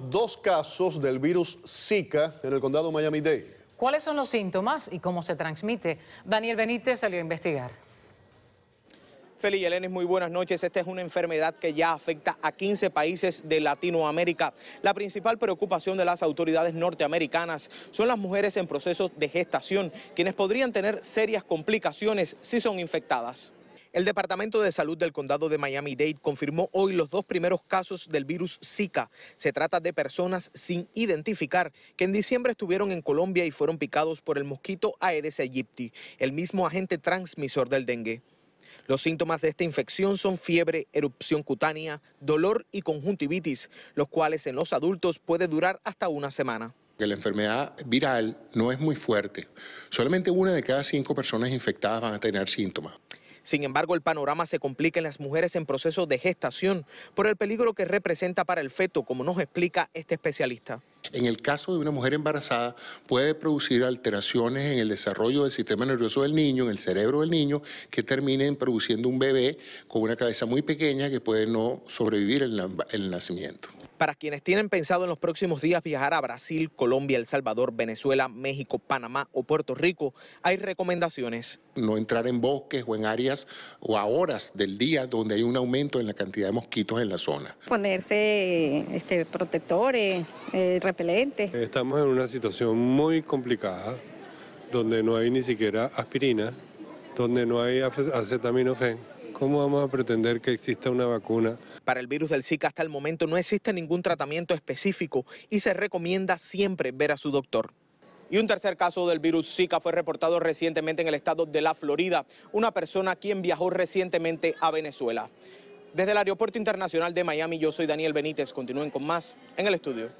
dos casos del virus Zika en el condado Miami-Dade. ¿Cuáles son los síntomas y cómo se transmite? Daniel Benítez salió a investigar. Feli y muy buenas noches. Esta es una enfermedad que ya afecta a 15 países de Latinoamérica. La principal preocupación de las autoridades norteamericanas son las mujeres en procesos de gestación, quienes podrían tener serias complicaciones si son infectadas. El Departamento de Salud del Condado de Miami-Dade confirmó hoy los dos primeros casos del virus Zika. Se trata de personas sin identificar que en diciembre estuvieron en Colombia y fueron picados por el mosquito Aedes aegypti, el mismo agente transmisor del dengue. Los síntomas de esta infección son fiebre, erupción cutánea, dolor y conjuntivitis, los cuales en los adultos puede durar hasta una semana la enfermedad viral no es muy fuerte. Solamente una de cada cinco personas infectadas van a tener síntomas. Sin embargo, el panorama se complica en las mujeres en proceso de gestación por el peligro que representa para el feto, como nos explica este especialista. En el caso de una mujer embarazada, puede producir alteraciones en el desarrollo del sistema nervioso del niño, en el cerebro del niño, que terminen produciendo un bebé con una cabeza muy pequeña que puede no sobrevivir el nacimiento. Para quienes tienen pensado en los próximos días viajar a Brasil, Colombia, El Salvador, Venezuela, México, Panamá o Puerto Rico, hay recomendaciones. No entrar en bosques o en áreas o a horas del día donde hay un aumento en la cantidad de mosquitos en la zona. Ponerse este, protectores, eh, repelentes. Estamos en una situación muy complicada donde no hay ni siquiera aspirina, donde no hay acetaminofén ¿Cómo vamos a pretender que exista una vacuna? Para el virus del Zika hasta el momento no existe ningún tratamiento específico y se recomienda siempre ver a su doctor. Y un tercer caso del virus Zika fue reportado recientemente en el estado de la Florida, una persona quien viajó recientemente a Venezuela. Desde el Aeropuerto Internacional de Miami, yo soy Daniel Benítez. Continúen con más en el estudio.